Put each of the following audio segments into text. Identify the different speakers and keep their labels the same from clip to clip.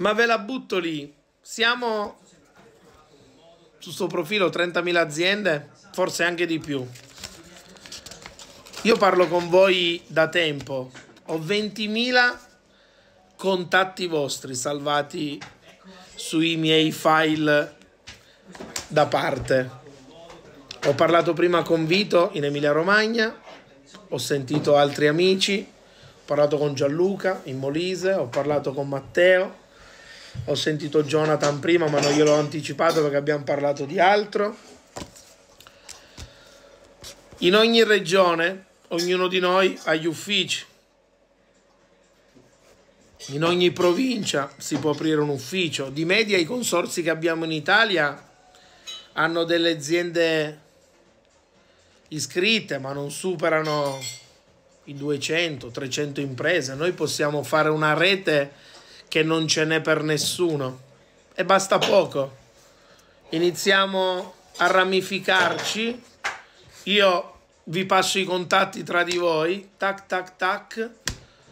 Speaker 1: ma ve la butto lì. Siamo su suo profilo 30.000 aziende, forse anche di più. Io parlo con voi da tempo, ho 20.000 contatti vostri salvati sui miei file da parte. Ho parlato prima con Vito in Emilia Romagna, ho sentito altri amici, ho parlato con Gianluca in Molise, ho parlato con Matteo, ho sentito Jonathan prima ma non gliel'ho anticipato perché abbiamo parlato di altro. In ogni regione, ognuno di noi ha gli uffici. In ogni provincia si può aprire un ufficio. Di media i consorsi che abbiamo in Italia hanno delle aziende iscritte ma non superano i 200-300 imprese. Noi possiamo fare una rete che non ce n'è per nessuno e basta poco. Iniziamo a ramificarci. Io vi passo i contatti tra di voi. Tac, tac, tac.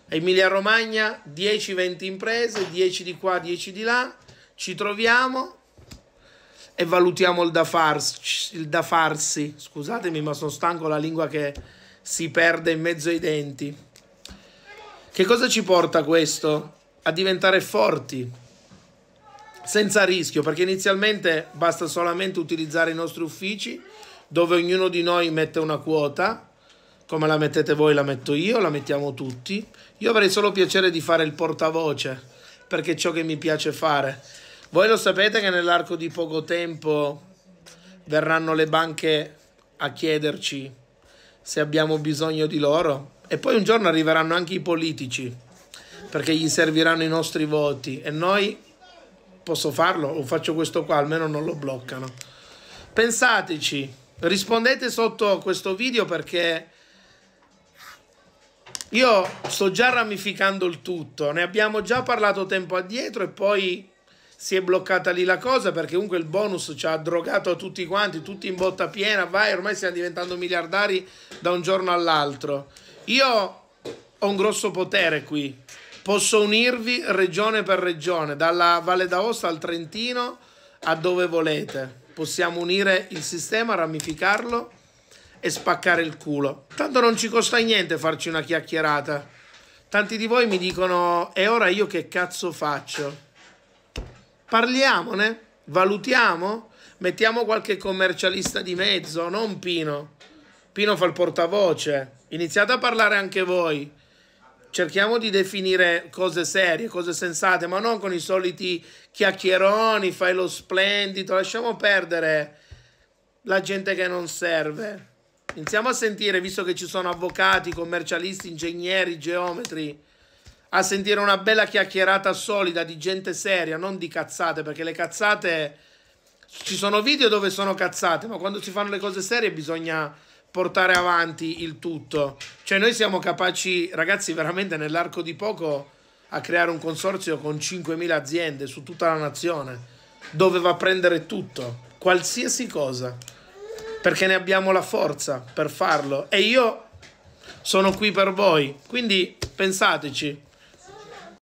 Speaker 1: Emilia Romagna, 10-20 imprese, 10 di qua, 10 di là. Ci troviamo e valutiamo il da, farsi, il da farsi. Scusatemi, ma sono stanco la lingua che si perde in mezzo ai denti. Che cosa ci porta questo? a diventare forti senza rischio, perché inizialmente basta solamente utilizzare i nostri uffici dove ognuno di noi mette una quota, come la mettete voi la metto io, la mettiamo tutti. Io avrei solo piacere di fare il portavoce, perché è ciò che mi piace fare. Voi lo sapete che nell'arco di poco tempo verranno le banche a chiederci se abbiamo bisogno di loro e poi un giorno arriveranno anche i politici perché gli serviranno i nostri voti e noi posso farlo o faccio questo qua, almeno non lo bloccano. Pensateci, rispondete sotto questo video perché io sto già ramificando il tutto, ne abbiamo già parlato tempo addietro e poi si è bloccata lì la cosa perché comunque il bonus ci ha drogato a tutti quanti, tutti in botta piena, vai, ormai stiamo diventando miliardari da un giorno all'altro. Io ho un grosso potere qui, Posso unirvi regione per regione, dalla Valle d'Aosta al Trentino a dove volete. Possiamo unire il sistema, ramificarlo e spaccare il culo. Tanto non ci costa niente farci una chiacchierata. Tanti di voi mi dicono e ora io che cazzo faccio? Parliamone, valutiamo, mettiamo qualche commercialista di mezzo, non Pino. Pino fa il portavoce. Iniziate a parlare anche voi cerchiamo di definire cose serie, cose sensate, ma non con i soliti chiacchieroni, fai lo splendido, lasciamo perdere la gente che non serve. Iniziamo a sentire, visto che ci sono avvocati, commercialisti, ingegneri, geometri, a sentire una bella chiacchierata solida di gente seria, non di cazzate, perché le cazzate... Ci sono video dove sono cazzate, ma quando si fanno le cose serie bisogna portare avanti il tutto. Cioè noi siamo capaci, ragazzi, veramente nell'arco di poco a creare un consorzio con 5.000 aziende su tutta la nazione, dove va a prendere tutto, qualsiasi cosa, perché ne abbiamo la forza per farlo. E io sono qui per voi, quindi pensateci.